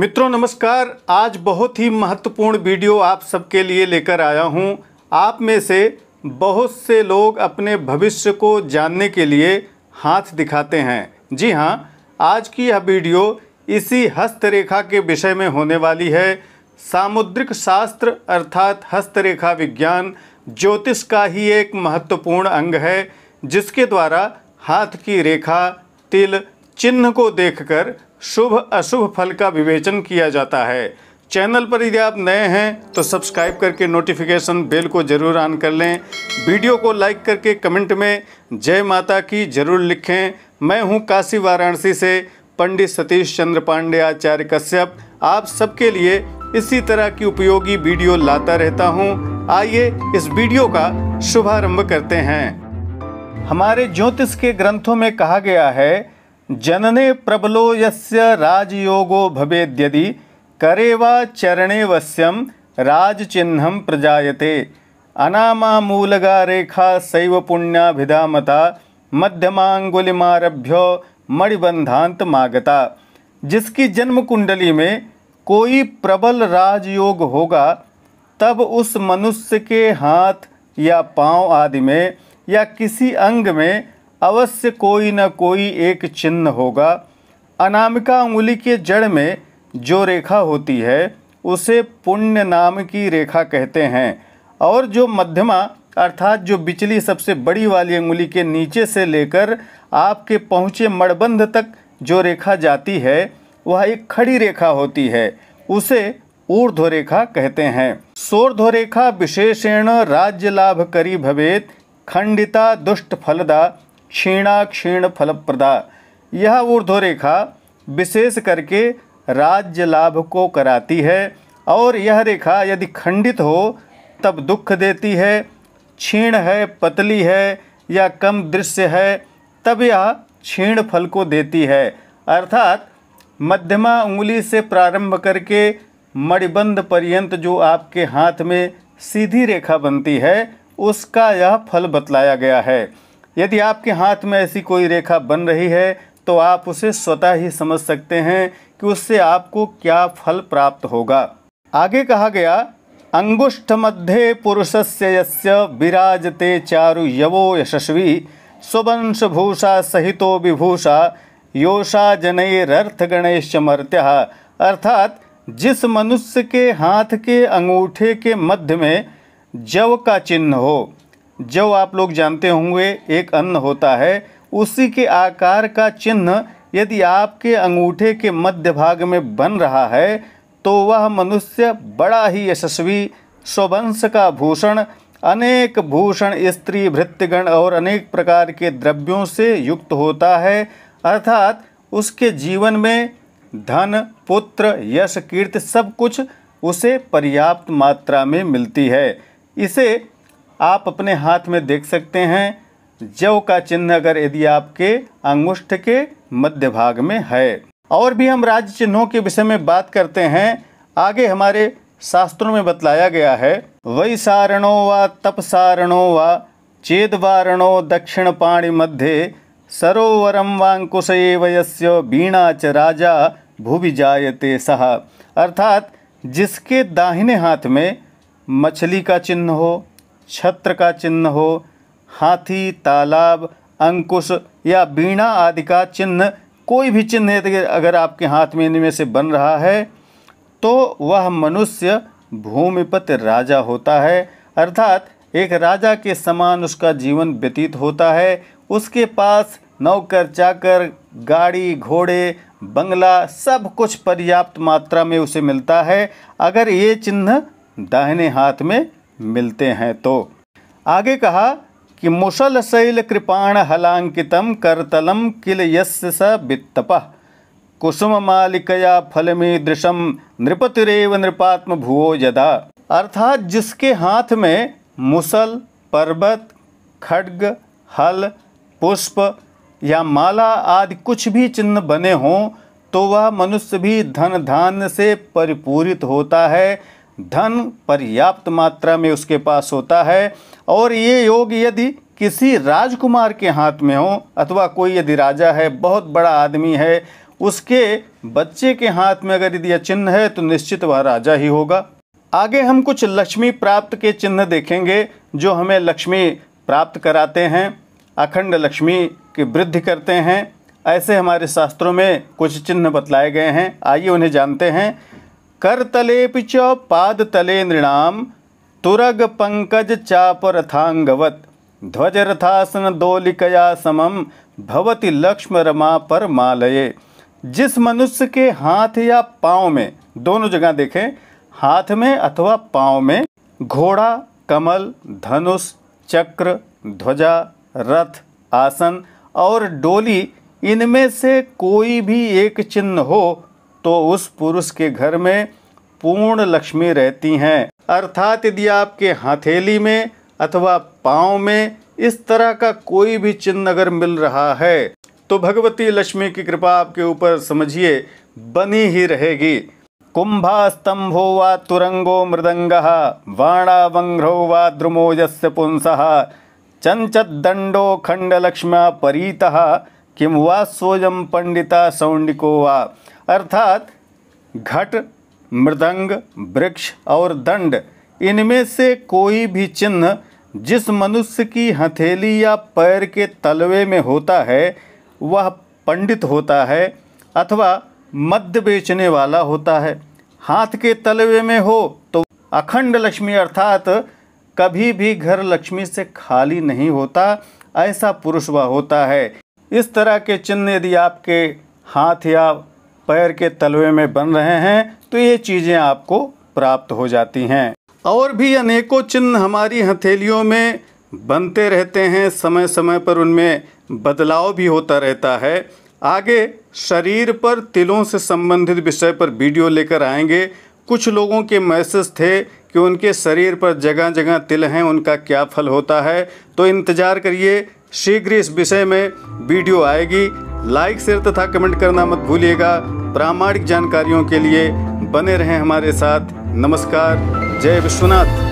मित्रों नमस्कार आज बहुत ही महत्वपूर्ण वीडियो आप सबके लिए लेकर आया हूं आप में से बहुत से लोग अपने भविष्य को जानने के लिए हाथ दिखाते हैं जी हां आज की यह वीडियो इसी हस्तरेखा के विषय में होने वाली है सामुद्रिक शास्त्र अर्थात हस्तरेखा विज्ञान ज्योतिष का ही एक महत्वपूर्ण अंग है जिसके द्वारा हाथ की रेखा तिल चिन्ह को देखकर शुभ अशुभ फल का विवेचन किया जाता है चैनल पर यदि आप नए हैं तो सब्सक्राइब करके नोटिफिकेशन बेल को जरूर ऑन कर लें वीडियो को लाइक करके कमेंट में जय माता की जरूर लिखें मैं हूं काशी वाराणसी से पंडित सतीश चंद्र पांडे आचार्य कश्यप आप सबके लिए इसी तरह की उपयोगी वीडियो लाता रहता हूं। आइए इस वीडियो का शुभारंभ करते हैं हमारे ज्योतिष के ग्रंथों में कहा गया है जनने प्रबलो यस्य राजयोगो भवेद्यदि करे चरणे वश्यम प्रजाते अनामा मूलगा रेखा शैव पुण्याभिधामता मध्यमांगुलिमारभ्य मागता जिसकी जन्म कुंडली में कोई प्रबल राजयोग होगा तब उस मनुष्य के हाथ या पांव आदि में या किसी अंग में अवश्य कोई न कोई एक चिन्ह होगा अनामिका उंगली के जड़ में जो रेखा होती है उसे पुण्य नाम की रेखा कहते हैं और जो मध्यमा अर्थात जो बिचली सबसे बड़ी वाली उंगली के नीचे से लेकर आपके पहुँचे मड़बंध तक जो रेखा जाती है वह एक खड़ी रेखा होती है उसे ऊर्ध्व रेखा कहते हैं सोर्ध्व रेखा विशेषेण राज्य करी भवेत खंडिता दुष्ट फलदा क्षीणा क्षीण फलप्रदा यह ऊर्ध्वरेखा विशेष करके राज्य लाभ को कराती है और यह रेखा यदि खंडित हो तब दुख देती है क्षीण है पतली है या कम दृश्य है तब यह क्षीण फल को देती है अर्थात मध्यमा उंगली से प्रारंभ करके मणिबंध पर्यंत जो आपके हाथ में सीधी रेखा बनती है उसका यह फल बतलाया गया है यदि आपके हाथ में ऐसी कोई रेखा बन रही है तो आप उसे स्वतः ही समझ सकते हैं कि उससे आपको क्या फल प्राप्त होगा आगे कहा गया अंगुष्ठ मध्य पुरुष से यस्य विराजते चारु यवो यशस्वी स्वंश भूषा सहितो विभूषा योषा जनैरर्थ गणेश मर्त्या अर्थात जिस मनुष्य के हाथ के अंगूठे के मध्य में जव का चिन्ह हो जो आप लोग जानते होंगे एक अन्न होता है उसी के आकार का चिन्ह यदि आपके अंगूठे के मध्य भाग में बन रहा है तो वह मनुष्य बड़ा ही यशस्वी स्वंश का भूषण अनेक भूषण स्त्री भृत्यगण और अनेक प्रकार के द्रव्यों से युक्त होता है अर्थात उसके जीवन में धन पुत्र यश कीर्ति सब कुछ उसे पर्याप्त मात्रा में मिलती है इसे आप अपने हाथ में देख सकते हैं जव का चिन्ह अगर यदि आपके अंगुष्ठ के मध्य भाग में है और भी हम राज्य चिन्हों के विषय में बात करते हैं आगे हमारे शास्त्रों में बतलाया गया है वै सारणों व तप सारणो व चेद वारणो दक्षिण पाणी मध्य सरोवरम वांकुश वयस्य च राजा भूवि जायते सहा अर्थात जिसके दाहिने हाथ में मछली का चिन्ह हो छत्र का चिन्ह हो हाथी तालाब अंकुश या बीणा आदि का चिन्ह कोई भी चिन्ह तो अगर आपके हाथ में इनमें से बन रहा है तो वह मनुष्य भूमिपति राजा होता है अर्थात एक राजा के समान उसका जीवन व्यतीत होता है उसके पास नौकर चाकर गाड़ी घोड़े बंगला सब कुछ पर्याप्त मात्रा में उसे मिलता है अगर ये चिन्ह दाहिने हाथ में मिलते हैं तो आगे कहा कि मुसल शैल कृपाण हलांकितम करतलम किल यस्य स वित्तप कुसुम मालिकया दृशम नृपतिरेव नृपात्म भुवो यदा अर्थात जिसके हाथ में मुसल पर्वत खड्ग हल पुष्प या माला आदि कुछ भी चिन्ह बने हों तो वह मनुष्य भी धन धान से परिपूरित होता है धन पर्याप्त मात्रा में उसके पास होता है और ये योग यदि किसी राजकुमार के हाथ में हो अथवा कोई यदि राजा है बहुत बड़ा आदमी है उसके बच्चे के हाथ में अगर यदि यह चिन्ह है तो निश्चित वह राजा ही होगा आगे हम कुछ लक्ष्मी प्राप्त के चिन्ह देखेंगे जो हमें लक्ष्मी प्राप्त कराते हैं अखंड लक्ष्मी की वृद्धि करते हैं ऐसे हमारे शास्त्रों में कुछ चिन्ह बतलाए गए हैं आइए उन्हें जानते हैं करतलेपि च पादतले नृणाम तुरग पंकज चापरथांगवत ध्वजरथासन दोलिकया समम भवति लक्ष्म रमा पर मालये जिस मनुष्य के हाथ या पाँव में दोनों जगह देखें हाथ में अथवा पाँव में घोड़ा कमल धनुष चक्र ध्वजा रथ आसन और डोली इनमें से कोई भी एक चिन्ह हो तो उस पुरुष के घर में पूर्ण लक्ष्मी रहती हैं अर्थात यदि आपके हथेली में अथवा पाँव में इस तरह का कोई भी चिन्ह अगर मिल रहा है तो भगवती लक्ष्मी की कृपा आपके ऊपर समझिए बनी ही रहेगी कुंभा स्तंभो वा तुरंगो मृदंग वाणावंघ्रो वा द्रुमोजस्य पुंस चंचदंडो खंडलक्ष्म्या परीता किम वा सोजम पंडिता सौंडिको वा अर्थात घट मृदंग वृक्ष और दंड इनमें से कोई भी चिन्ह जिस मनुष्य की हथेली या पैर के तलवे में होता है वह पंडित होता है अथवा मध्य बेचने वाला होता है हाथ के तलवे में हो तो अखंड लक्ष्मी अर्थात कभी भी घर लक्ष्मी से खाली नहीं होता ऐसा पुरुष वह होता है इस तरह के चिन्ह यदि आपके हाथ या पैर के तलवे में बन रहे हैं तो ये चीज़ें आपको प्राप्त हो जाती हैं और भी अनेकों चिन्ह हमारी हथेलियों में बनते रहते हैं समय समय पर उनमें बदलाव भी होता रहता है आगे शरीर पर तिलों से संबंधित विषय पर वीडियो लेकर आएंगे कुछ लोगों के मैसेज थे कि उनके शरीर पर जगह जगह तिल हैं उनका क्या फल होता है तो इंतज़ार करिए शीघ्र इस विषय में वीडियो आएगी लाइक शेयर तथा कमेंट करना मत भूलिएगा प्रामाणिक जानकारियों के लिए बने रहें हमारे साथ नमस्कार जय विश्वनाथ